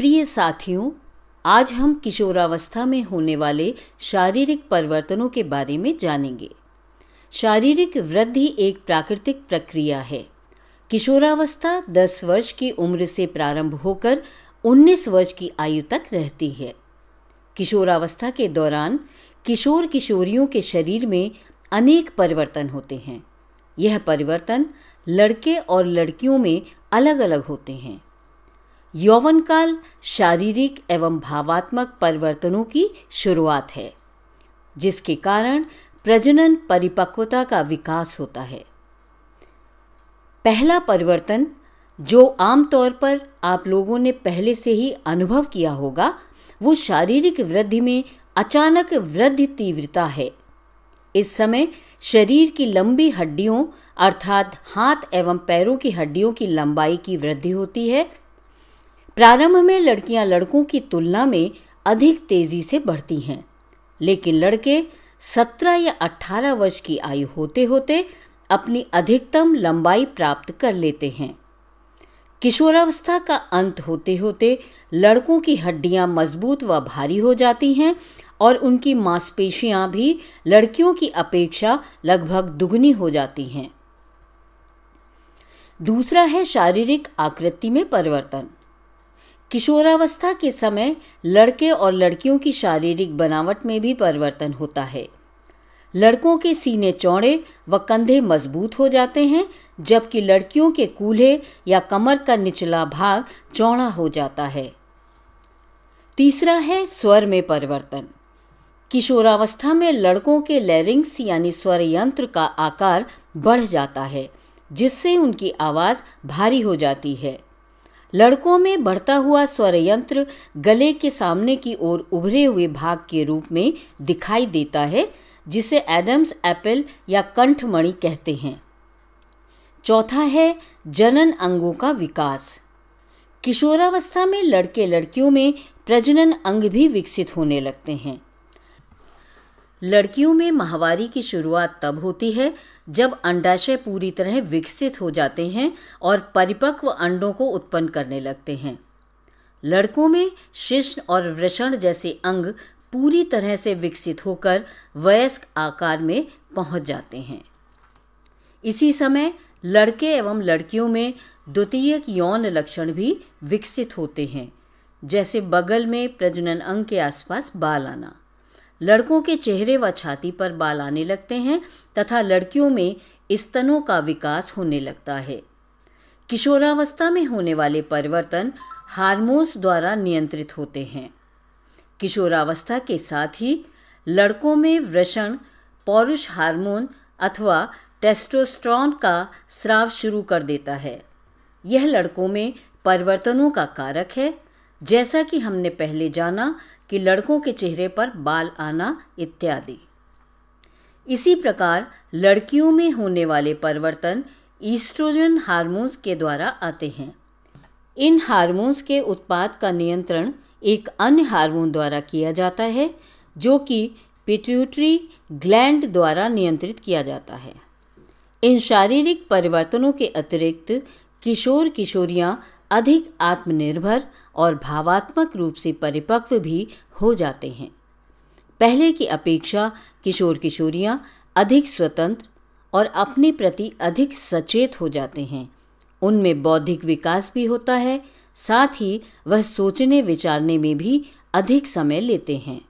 प्रिय साथियों आज हम किशोरावस्था में होने वाले शारीरिक परिवर्तनों के बारे में जानेंगे शारीरिक वृद्धि एक प्राकृतिक प्रक्रिया है किशोरावस्था 10 वर्ष की उम्र से प्रारंभ होकर 19 वर्ष की आयु तक रहती है किशोरावस्था के दौरान किशोर किशोरियों के शरीर में अनेक परिवर्तन होते हैं यह परिवर्तन लड़के और लड़कियों में अलग अलग होते हैं यौवन काल शारीरिक एवं भावात्मक परिवर्तनों की शुरुआत है जिसके कारण प्रजनन परिपक्वता का विकास होता है पहला परिवर्तन जो आमतौर पर आप लोगों ने पहले से ही अनुभव किया होगा वो शारीरिक वृद्धि में अचानक वृद्धि तीव्रता है इस समय शरीर की लंबी हड्डियों अर्थात हाथ एवं पैरों की हड्डियों की लंबाई की वृद्धि होती है प्रारंभ में लड़कियां लड़कों की तुलना में अधिक तेजी से बढ़ती हैं लेकिन लड़के 17 या 18 वर्ष की आयु होते होते अपनी अधिकतम लंबाई प्राप्त कर लेते हैं किशोरावस्था का अंत होते होते लड़कों की हड्डियां मजबूत व भारी हो जाती हैं और उनकी मांसपेशियां भी लड़कियों की अपेक्षा लगभग दुगनी हो जाती हैं दूसरा है शारीरिक आकृति में परिवर्तन किशोरावस्था के समय लड़के और लड़कियों की शारीरिक बनावट में भी परिवर्तन होता है लड़कों के सीने चौड़े व कंधे मजबूत हो जाते हैं जबकि लड़कियों के कूल्हे या कमर का निचला भाग चौड़ा हो जाता है तीसरा है स्वर में परिवर्तन किशोरावस्था में लड़कों के लैरिंग्स यानी स्वर यंत्र का आकार बढ़ जाता है जिससे उनकी आवाज़ भारी हो जाती है लड़कों में बढ़ता हुआ स्वर यंत्र गले के सामने की ओर उभरे हुए भाग के रूप में दिखाई देता है जिसे एडम्स एप्पल या कंठमणि कहते हैं चौथा है जनन अंगों का विकास किशोरावस्था में लड़के लड़कियों में प्रजनन अंग भी विकसित होने लगते हैं लड़कियों में माहवारी की शुरुआत तब होती है जब अंडाशय पूरी तरह विकसित हो जाते हैं और परिपक्व अंडों को उत्पन्न करने लगते हैं लड़कों में शिष्ण और वृषण जैसे अंग पूरी तरह से विकसित होकर वयस्क आकार में पहुंच जाते हैं इसी समय लड़के एवं लड़कियों में द्वितीयक यौन लक्षण भी विकसित होते हैं जैसे बगल में प्रजनन अंग के आसपास बाल आना लड़कों के चेहरे व छाती पर बाल आने लगते हैं तथा लड़कियों में स्तनों का विकास होने लगता है किशोरावस्था में होने वाले परिवर्तन हार्मोन्स द्वारा नियंत्रित होते हैं किशोरावस्था के साथ ही लड़कों में वृषण पौरुष हार्मोन अथवा टेस्टोस्ट्रॉन का स्राव शुरू कर देता है यह लड़कों में परिवर्तनों का कारक है जैसा कि हमने पहले जाना कि लड़कों के चेहरे पर बाल आना इत्यादि इसी प्रकार लड़कियों में होने वाले परिवर्तन ईस्ट्रोजन हार्मोन्स के द्वारा आते हैं इन हार्मोन्स के उत्पाद का नियंत्रण एक अन्य हार्मोन द्वारा किया जाता है जो कि पिट्यूटरी ग्लैंड द्वारा नियंत्रित किया जाता है इन शारीरिक परिवर्तनों के अतिरिक्त किशोर किशोरियाँ अधिक आत्मनिर्भर और भावात्मक रूप से परिपक्व भी हो जाते हैं पहले की अपेक्षा किशोर किशोरियां अधिक स्वतंत्र और अपने प्रति अधिक सचेत हो जाते हैं उनमें बौद्धिक विकास भी होता है साथ ही वह सोचने विचारने में भी अधिक समय लेते हैं